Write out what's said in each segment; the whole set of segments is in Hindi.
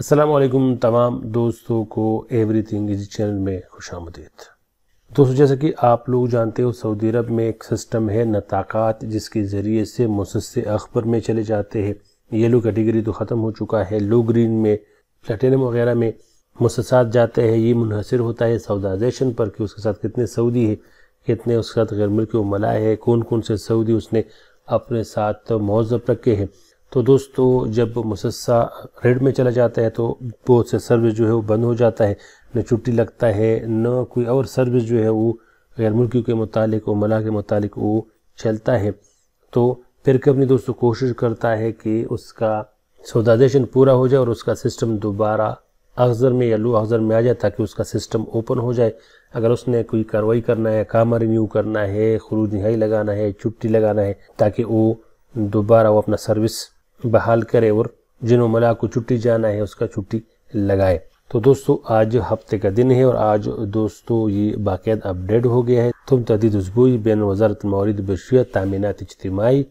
असलम तमाम दोस्तों को एवरी थिंग इस चैनल में खुश आमदीद दोस्तों जैसा कि आप लोग जानते हो सऊदी अरब में एक सिस्टम है नताक़ात जिसके ज़रिए से मुसस्से अखबर में चले जाते हैं येलो कैटेगरी तो ख़त्म हो चुका है लो ग्रीन में प्लेटिनम वगैरह में मुससात जाते हैं ये मुनहसर होता है सऊदाइजेशन पर कि उसके साथ कितने सऊदी है कितने उसके साथ गैर मुल्क उमला है कौन कौन से सऊदी उसने अपने साथ मौज़ रखे हैं तो दोस्तों जब मुसस्सा रेड में चला जाता है तो बहुत से सर्विस जो है वो बंद हो जाता है न छुट्टी लगता है न कोई और सर्विस जो है वो गैर मुल्कियों के मुतालिक व मला के मुतालिक वो चलता है तो फिर कंपनी दोस्तों कोशिश करता है कि उसका सौदाजेशन पूरा हो जाए और उसका सिस्टम दोबारा अगजर में या लो अगज़र में आ जाए ताकि उसका सिस्टम ओपन हो जाए अगर उसने कोई कार्रवाई करना है काम रिन्यू करना है खरूज नहाई लगाना है छुट्टी लगाना है ताकि वो दोबारा वो अपना सर्विस बहाल करे और जिन उमला को छुट्टी जाना है उसका छुट्टी लगाए तो दोस्तों आज हफ्ते का दिन है और आज दोस्तों ये बाकायद अपडेट हो गया है तुम तदीद उसबूई बेन वजारत मौरद बशियत तामीनत इजतमाही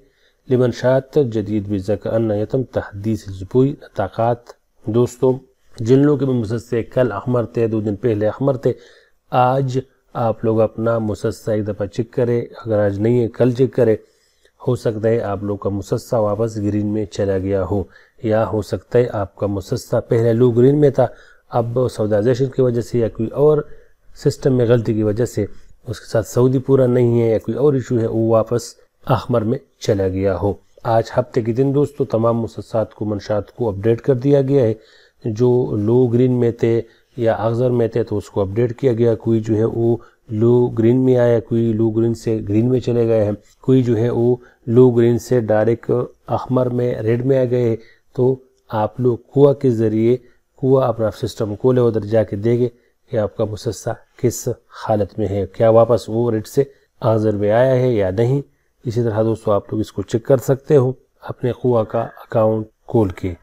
लिमन शात जदीद वीज़ा का अनयतम तहदीस उसबूई ताक़ात दोस्तों जिन लोगों के मुसस्से कल अहमर थे दो दिन पहले अहमर थे आज आप लोग अपना मुसस्सा एक दफ़ा चेक करें अगर आज नहीं है कल चेक करें हो सकता है आप लोग का मुसस्सा वापस ग्रीन में चला गया हो या हो सकता है आपका मुसस्सा पहले लू ग्रीन में था अब सऊदाइजेशन की वजह से या कोई और सिस्टम में गलती की वजह से उसके साथ सऊदी पूरा नहीं है या कोई और इशू है वो वापस अहमर में चला गया हो आज हफ्ते के दिन दोस्तों तमाम मुसस्सात को मनशात को अपडेट कर दिया गया है जो लो ग्रीन में थे या अगजर में थे तो उसको अपडेट किया गया कोई जो है वो लो ग्रीन में आया कोई लो ग्रीन से ग्रीन में चले गए हैं कोई जो है वो लो ग्रीन से डायरेक्ट अखमर में रेड में आ गए तो आप लोग कुआ के ज़रिए कुआ अपना सिस्टम खोले उधर जाके देंगे कि आपका मुसस्सा किस हालत में है क्या वापस वो रेड से आज़र में आया है या नहीं इसी तरह दोस्तों आप लोग इसको चेक कर सकते हो अपने कुआ का अकाउंट खोल के